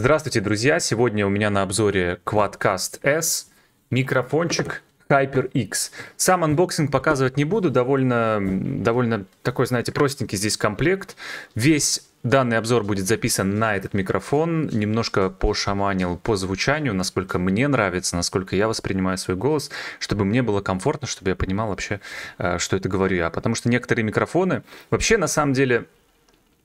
Здравствуйте, друзья! Сегодня у меня на обзоре Quadcast S, микрофончик HyperX. Сам анбоксинг показывать не буду, довольно, довольно такой, знаете, простенький здесь комплект. Весь Данный обзор будет записан на этот микрофон. Немножко пошаманил по звучанию, насколько мне нравится, насколько я воспринимаю свой голос, чтобы мне было комфортно, чтобы я понимал вообще, э, что это говорю я. Потому что некоторые микрофоны... Вообще, на самом деле,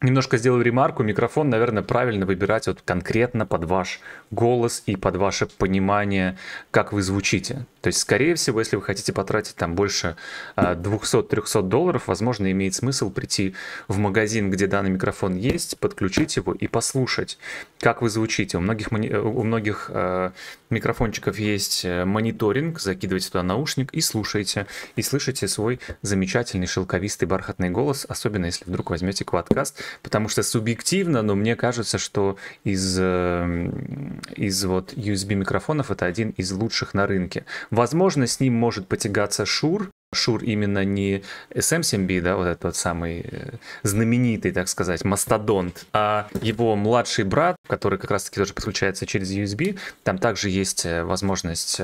Немножко сделаю ремарку. Микрофон, наверное, правильно выбирать вот конкретно под ваш голос и под ваше понимание, как вы звучите. То есть, скорее всего, если вы хотите потратить там больше 200-300 а, долларов, возможно, имеет смысл прийти в магазин, где данный микрофон есть, подключить его и послушать, как вы звучите. У многих, у многих а, микрофончиков есть э, мониторинг, закидывайте туда наушник и слушайте. И слышите свой замечательный шелковистый бархатный голос, особенно если вдруг возьмете квадкаст потому что субъективно, но мне кажется, что из, э, из вот USB микрофонов это один из лучших на рынке. Возможно, с ним может потягаться Шур, Шур именно не SM7B, эм да, вот этот вот самый э, знаменитый, так сказать, мастодонт, а его младший брат, который как раз-таки тоже подключается через USB, там также есть э, возможность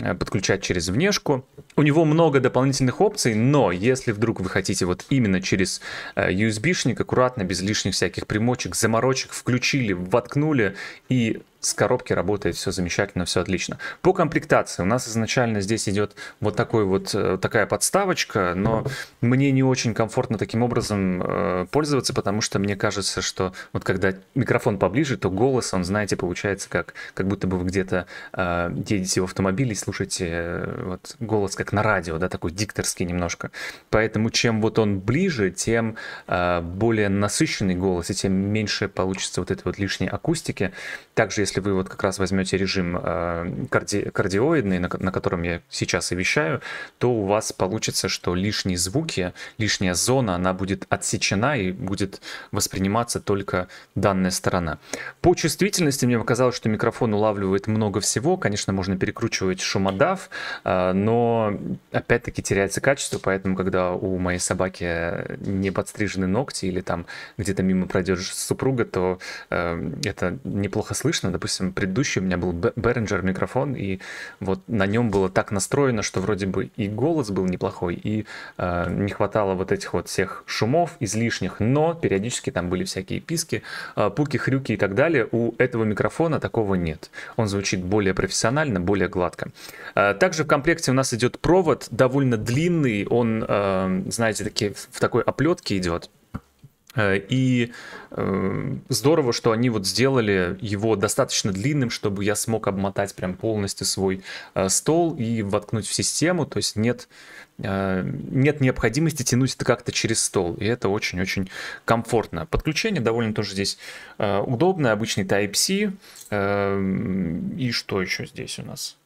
Э, подключать через внешку. У него много дополнительных опций, но если вдруг вы хотите вот именно через э, USB-шник, аккуратно, без лишних всяких примочек, заморочек, включили, воткнули и с коробки работает все замечательно, все отлично. По комплектации у нас изначально здесь идет вот такой вот э, такая подставочка, но мне не очень комфортно таким образом э, пользоваться, потому что мне кажется, что вот когда микрофон поближе, то голос, он, знаете, получается как, как будто бы вы где-то э, едете в автомобиле и слушаете э, вот голос как на радио, да, такой дикторский немножко. Поэтому чем вот он ближе, тем э, более насыщенный голос и тем меньше получится вот этой вот лишней акустики. Также если если вы вот как раз возьмете режим э, карди кардиоидный, на, на котором я сейчас и вещаю, то у вас получится, что лишние звуки, лишняя зона, она будет отсечена и будет восприниматься только данная сторона. По чувствительности мне показалось, что микрофон улавливает много всего. Конечно, можно перекручивать шумодав, э, но опять-таки теряется качество, поэтому когда у моей собаки не подстрижены ногти или там где-то мимо пройдешь супруга, то э, это неплохо слышно, допустим, предыдущий у меня был Behringer микрофон, и вот на нем было так настроено, что вроде бы и голос был неплохой, и э, не хватало вот этих вот всех шумов излишних, но периодически там были всякие писки, э, пуки, хрюки и так далее. У этого микрофона такого нет. Он звучит более профессионально, более гладко. Э, также в комплекте у нас идет провод, довольно длинный, он, э, знаете, такие, в такой оплетке идет. Э, и э, здорово, что они вот сделали его достаточно длинным, чтобы я смог обмотать прям полностью свой э, стол и воткнуть в систему. То есть нет, нет необходимости тянуть это как-то через стол. И это очень-очень комфортно. Подключение довольно тоже здесь удобное. Обычный Type-C. И что еще здесь у нас?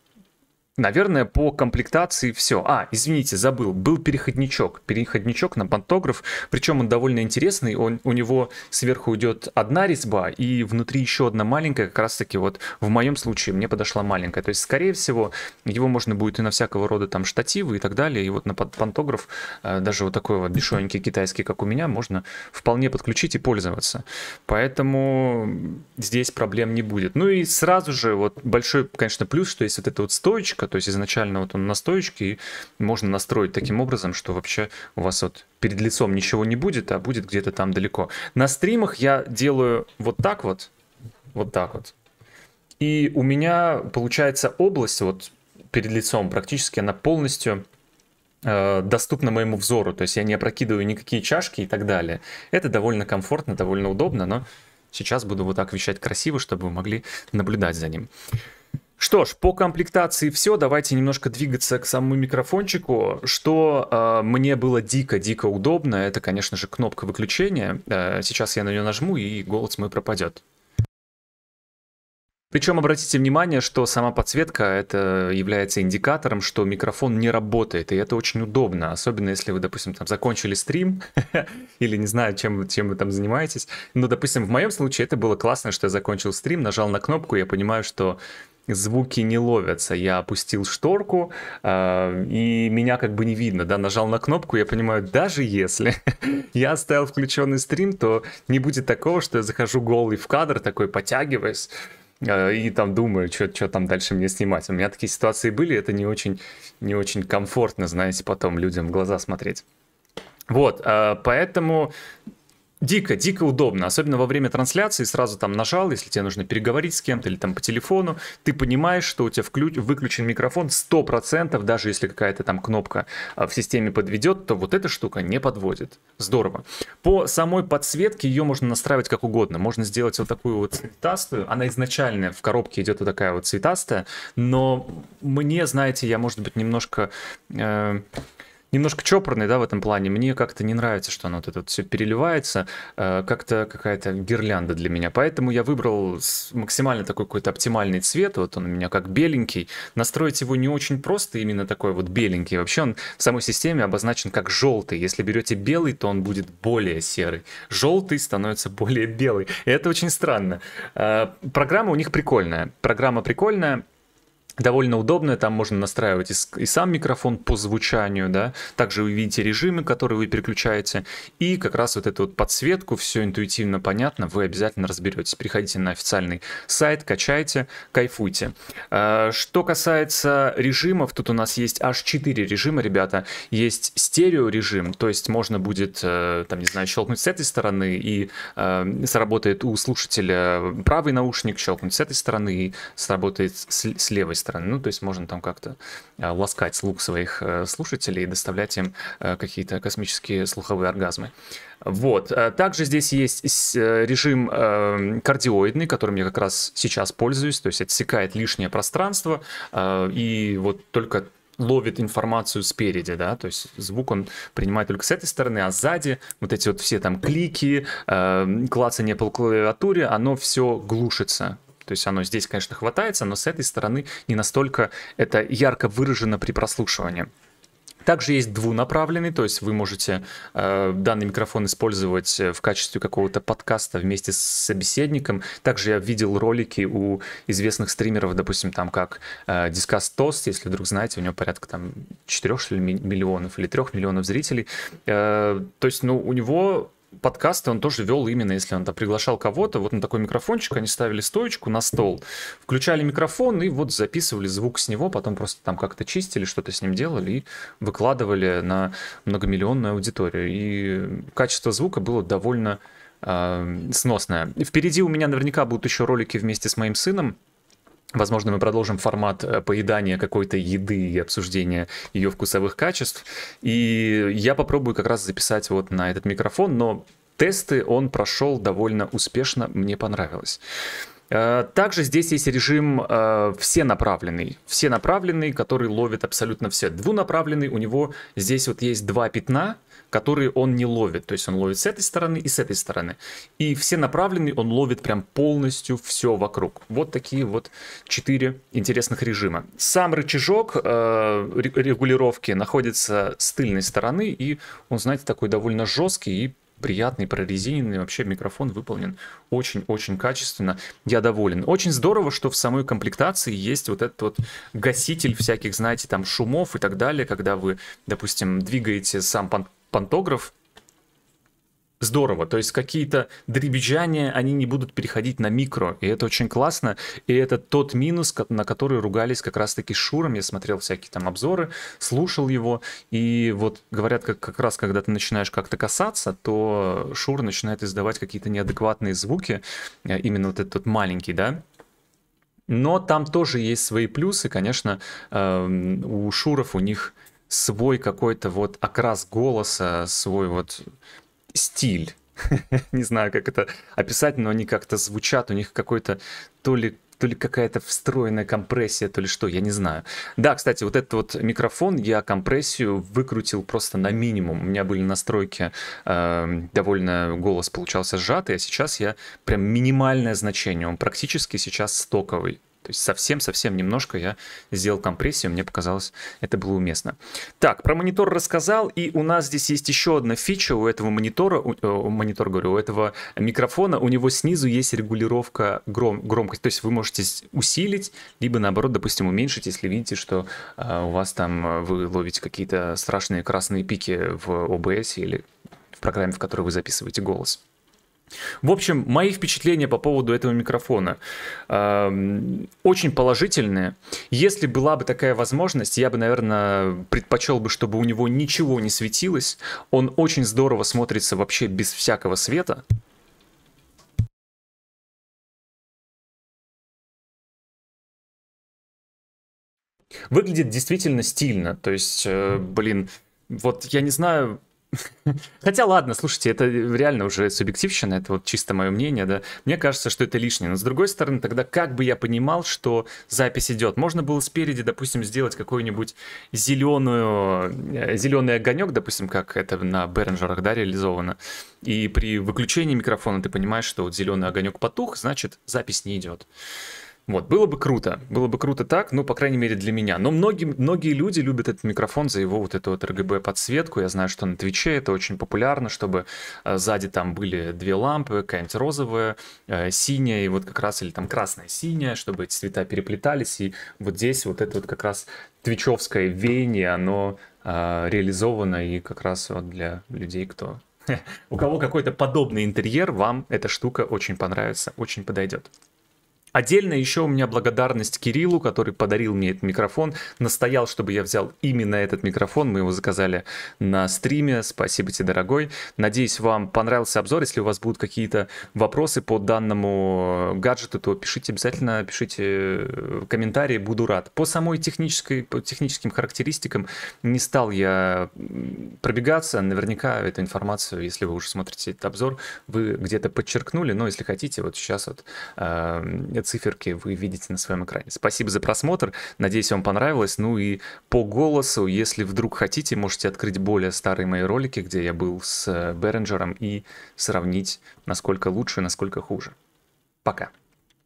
Наверное, по комплектации все. А, извините, забыл. Был переходничок. Переходничок на пантограф. Причем он довольно интересный. Он, у него сверху идет одна резьба и внутри еще одна маленькая. Как раз таки вот в моем случае мне подошла маленькая. То есть, скорее всего, его можно будет и на всякого рода там штативы и так далее. И вот на пантограф, э, даже вот такой вот дешевенький китайский, как у меня, можно вполне подключить и пользоваться. Поэтому здесь проблем не будет. Ну и сразу же вот большой, конечно, плюс, что есть вот эта вот стоечка, то есть изначально вот он на стоечке, и можно настроить таким образом, что вообще у вас вот перед лицом ничего не будет, а будет где-то там далеко. На стримах я делаю вот так вот, вот так вот. И у меня получается область вот перед лицом практически она полностью э, доступна моему взору, то есть я не опрокидываю никакие чашки и так далее. Это довольно комфортно, довольно удобно, но сейчас буду вот так вещать красиво, чтобы вы могли наблюдать за ним. Что ж, по комплектации все. Давайте немножко двигаться к самому микрофончику. Что э, мне было дико-дико удобно, это, конечно же, кнопка выключения. Э, сейчас я на нее нажму, и голос мой пропадет. Причем обратите внимание, что сама подсветка это является индикатором, что микрофон не работает, и это очень удобно, особенно если вы, допустим, там закончили стрим или не знаю, чем, чем вы там занимаетесь. Но, допустим, в моем случае это было классно, что я закончил стрим, нажал на кнопку, и я понимаю, что звуки не ловятся. Я опустил шторку, э, и меня как бы не видно, да, нажал на кнопку, я понимаю, даже если я оставил включенный стрим, то не будет такого, что я захожу голый в кадр, такой потягиваясь, э, и там думаю, что там дальше мне снимать. У меня такие ситуации были, это не очень, не очень комфортно, знаете, потом людям в глаза смотреть. Вот, э, поэтому Дико, дико удобно, особенно во время трансляции, сразу там нажал, если тебе нужно переговорить с кем-то или там по телефону, ты понимаешь, что у тебя вклю... выключен микрофон 100%, даже если какая-то там кнопка а, в системе подведет, то вот эта штука не подводит. Здорово. По самой подсветке ее можно настраивать как угодно, можно сделать вот такую вот цветастую, она изначально в коробке идет вот такая вот цветастая, но мне, знаете, я, может быть, немножко... Э немножко чопорный, да, в этом плане. Мне как-то не нравится, что оно вот это вот все переливается, э, как-то какая-то гирлянда для меня. Поэтому я выбрал максимально такой какой-то оптимальный цвет, вот он у меня как беленький. Настроить его не очень просто, именно такой вот беленький. Вообще он в самой системе обозначен как желтый. Если берете белый, то он будет более серый. Желтый становится более белый. И это очень странно. Э, программа у них прикольная. Программа прикольная, довольно удобно, там можно настраивать и, и сам микрофон по звучанию, да, также вы видите режимы, которые вы переключаете, и как раз вот эту вот подсветку, все интуитивно понятно, вы обязательно разберетесь. Приходите на официальный сайт, качайте, кайфуйте. А, что касается режимов, тут у нас есть аж 4 режима, ребята. Есть стерео режим, то есть можно будет, э, там, не знаю, щелкнуть с этой стороны, и э, сработает у слушателя правый наушник, щелкнуть с этой стороны, и сработает с левой стороны стороны. Ну, то есть можно там как-то а, ласкать слух своих э, слушателей и доставлять им э, какие-то космические слуховые оргазмы. Вот. Э, также здесь есть режим эм, кардиоидный, которым я как раз сейчас пользуюсь, то есть отсекает лишнее пространство и вот только ловит информацию спереди, да, то есть звук он принимает только с этой стороны, а сзади вот эти вот все там клики, э, клацание по клавиатуре, оно все глушится, то есть оно здесь, конечно, хватается, но с этой стороны не настолько это ярко выражено при прослушивании. Также есть двунаправленный, то есть вы можете э, данный микрофон использовать э, в качестве какого-то подкаста вместе с собеседником. Также я видел ролики у известных стримеров, допустим, там как э, Discuss Toast, если вдруг знаете, у него порядка там 4 что миллионов или 3 миллионов зрителей. Э, то есть, ну, у него подкасты он тоже вел именно, если он там приглашал кого-то, вот на такой микрофончик они ставили стоечку на стол, включали микрофон и вот записывали звук с него, потом просто там как-то чистили, что-то с ним делали и выкладывали на многомиллионную аудиторию. И качество звука было довольно э, сносное. Впереди у меня наверняка будут еще ролики вместе с моим сыном, Возможно, мы продолжим формат э, поедания какой-то еды и обсуждения ее вкусовых качеств. И я попробую как раз записать вот на этот микрофон, но тесты он прошел довольно успешно, мне понравилось. Э, также здесь есть режим э, всенаправленный. Всенаправленный, который ловит абсолютно все. Двунаправленный, у него здесь вот есть два пятна, которые он не ловит. То есть он ловит с этой стороны и с этой стороны. И всенаправленный он ловит прям полностью все вокруг. Вот такие вот четыре интересных режима. Сам рычажок э, регулировки находится с тыльной стороны. И он, знаете, такой довольно жесткий и приятный, прорезиненный. Вообще микрофон выполнен очень-очень качественно. Я доволен. Очень здорово, что в самой комплектации есть вот этот вот гаситель всяких, знаете, там шумов и так далее, когда вы, допустим, двигаете сам пантограф, здорово. То есть какие-то дребезжания, они не будут переходить на микро. И это очень классно. И это тот минус, на который ругались как раз-таки Шуром. Я смотрел всякие там обзоры, слушал его. И вот говорят, как, как раз когда ты начинаешь как-то касаться, то Шур начинает издавать какие-то неадекватные звуки. Э, именно вот этот маленький, да? Но там тоже есть свои плюсы, конечно, эм, у Шуров у них свой какой-то вот окрас голоса, свой вот стиль. Не знаю, как это описать, но они как-то звучат, у них какой-то то ли то ли какая-то встроенная компрессия, то ли что, я не знаю. Да, кстати, вот этот вот микрофон, я компрессию выкрутил просто на минимум. У меня были настройки, э, довольно голос получался сжатый, а сейчас я прям минимальное значение, он практически сейчас стоковый. То есть совсем-совсем немножко я сделал компрессию, мне показалось, это было уместно. Так, про монитор рассказал, и у нас здесь есть еще одна фича у этого монитора, у, э, у монитор, говорю, у этого микрофона, у него снизу есть регулировка гром, громкости, то есть вы можете усилить, либо наоборот, допустим, уменьшить, если видите, что э, у вас там э, вы ловите какие-то страшные красные пики в OBS или в программе, в которой вы записываете голос. В общем, мои впечатления по поводу этого микрофона э, очень положительные. Если была бы такая возможность, я бы, наверное, предпочел бы, чтобы у него ничего не светилось. Он очень здорово смотрится вообще без всякого света. Выглядит действительно стильно. То есть, э, блин, вот я не знаю, Хотя ладно, слушайте, это реально уже субъективщина, это вот чисто мое мнение, да. Мне кажется, что это лишнее. Но с другой стороны, тогда как бы я понимал, что запись идет? Можно было спереди, допустим, сделать какую-нибудь зеленую, э, зеленый огонек, допустим, как это на Беренджерах, да, реализовано. И при выключении микрофона ты понимаешь, что вот зеленый огонек потух, значит, запись не идет. Вот, было бы круто, было бы круто так, ну, по крайней мере, для меня. Но многие, многие люди любят этот микрофон за его вот эту вот RGB-подсветку. Я знаю, что на Твиче это очень популярно, чтобы э, сзади там были две лампы, какая-нибудь розовая, э, синяя и вот как раз, или там красная-синяя, чтобы эти цвета переплетались. И вот здесь вот это вот как раз твичевское веяние, оно э, реализовано и как раз вот для людей, кто... У кого какой-то подобный интерьер, вам эта штука очень понравится, очень подойдет. Отдельно еще у меня благодарность Кириллу, который подарил мне этот микрофон, настоял, чтобы я взял именно этот микрофон. Мы его заказали на стриме. Спасибо тебе, дорогой. Надеюсь, вам понравился обзор. Если у вас будут какие-то вопросы по данному э, гаджету, то пишите обязательно, пишите э, комментарии, буду рад. По самой технической, по техническим характеристикам не стал я пробегаться. Наверняка эту информацию, если вы уже смотрите этот обзор, вы где-то подчеркнули, но если хотите, вот сейчас вот э, циферки вы видите на своем экране. Спасибо за просмотр, надеюсь, вам понравилось. Ну и по голосу, если вдруг хотите, можете открыть более старые мои ролики, где я был с э, Беренджером и сравнить, насколько лучше, насколько хуже. Пока.